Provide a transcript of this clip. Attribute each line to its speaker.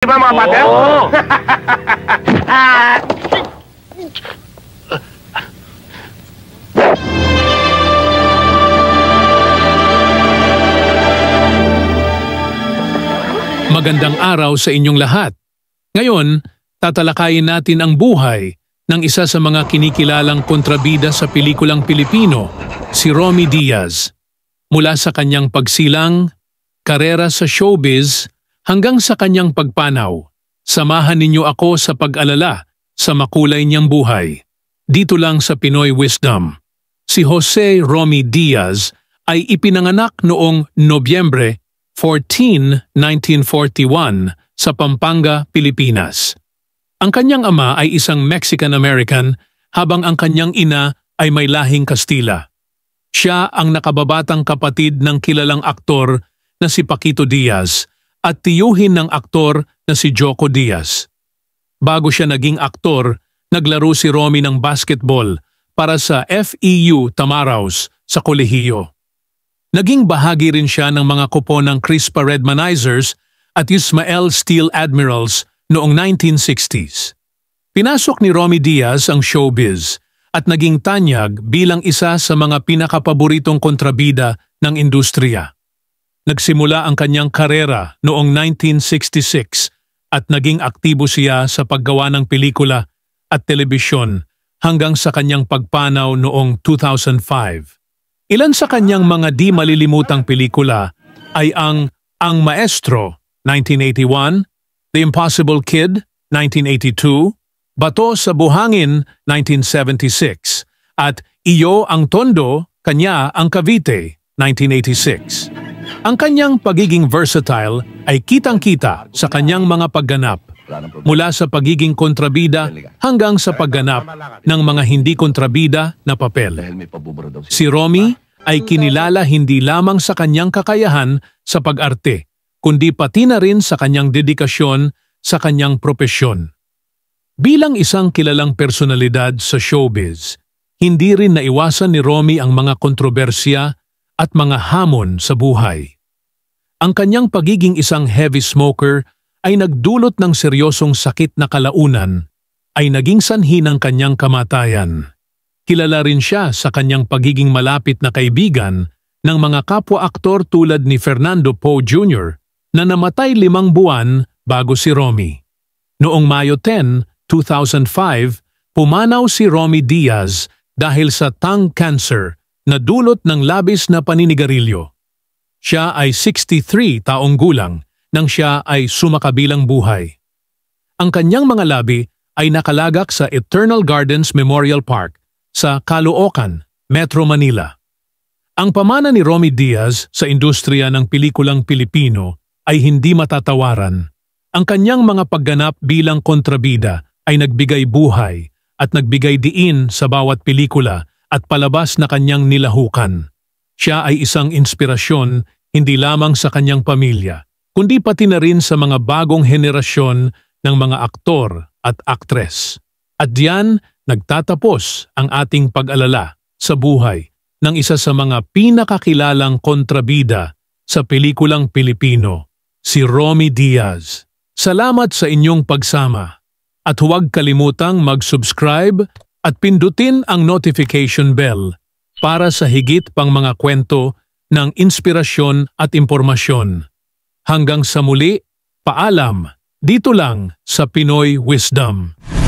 Speaker 1: Di ba mga pater? Oo. Magandang araw sa inyong lahat. Ngayon, tatalakayin natin ang buhay ng isa sa mga kinikilalang kontrabida sa pelikulang Pilipino, si Romy Diaz. Mula sa kanyang pagsilang, karera sa showbiz, hanggang sa kanyang pagpanaw. Samahan ninyo ako sa pag-alala sa makulay niyang buhay. Dito lang sa Pinoy Wisdom. Si Jose Romy Diaz ay ipinanganak noong Nobyembre 14, 1941 sa Pampanga, Pilipinas. Ang kanyang ama ay isang Mexican-American habang ang kanyang ina ay may lahing Kastila. Siya ang nakababatang kapatid ng kilalang aktor na si Paquito Diaz at tiyuhin ng aktor na si Joko Diaz. Bago siya naging aktor, naglaro si Romy ng basketball para sa FEU Tamaraws sa kolehiyo. Naging bahagi rin siya ng mga kupo ng Crispa Redmanizers at Ismael Steel Admirals noong 1960s. Pinasok ni Romy Diaz ang showbiz at naging tanyag bilang isa sa mga pinakapaboritong kontrabida ng industriya. Nagsimula ang kanyang karera noong 1966 at naging aktibo siya sa paggawa ng pelikula at telebisyon hanggang sa kanyang pagpanaw noong 2005. Ilan sa kanyang mga di malilimutang pelikula ay ang Ang Maestro 1981, The Impossible Kid 1982, Bato sa Buhangin 1976, at Iyo ang Tondo, Kanya ang Cavite 1986. Ang kanyang pagiging versatile ay kitang-kita sa kanyang mga pagganap mula sa pagiging kontrabida hanggang sa pagganap ng mga hindi kontrabida na papel. Si Romy ay kinilala hindi lamang sa kanyang kakayahan sa pag-arte, kundi pati na rin sa kanyang dedikasyon sa kanyang propesyon. Bilang isang kilalang personalidad sa showbiz, hindi rin naiwasan ni Romy ang mga kontrobersya at mga hamon sa buhay. Ang kanyang pagiging isang heavy smoker ay nagdulot ng seryosong sakit na kalaunan ay naging sanhi ng kanyang kamatayan. Kilala rin siya sa kanyang pagiging malapit na kaibigan ng mga kapwa-aktor tulad ni Fernando Poe Jr. na namatay limang buwan bago si Romy. Noong Mayo 10, 2005, pumanaw si Romy Diaz dahil sa tongue cancer na dulot ng labis na paninigarilyo. Siya ay 63 taong gulang nang siya ay sumakabilang buhay. Ang kanyang mga labi ay nakalagak sa Eternal Gardens Memorial Park sa Caloocan, Metro Manila. Ang pamana ni Romy Diaz sa industriya ng pelikulang Pilipino ay hindi matatawaran. Ang kanyang mga pagganap bilang kontrabida ay nagbigay buhay at nagbigay diin sa bawat pelikula at palabas na kanyang nilahukan. Siya ay isang inspirasyon hindi lamang sa kanyang pamilya, kundi pati na rin sa mga bagong henerasyon ng mga aktor at aktres. At diyan, nagtatapos ang ating pag-alala sa buhay ng isa sa mga pinakakilalang kontrabida sa pelikulang Pilipino, si Romy Diaz. Salamat sa inyong pagsama at huwag kalimutang mag-subscribe at pindutin ang notification bell para sa higit pang mga kwento ng inspirasyon at impormasyon. Hanggang sa muli, paalam dito lang sa Pinoy Wisdom.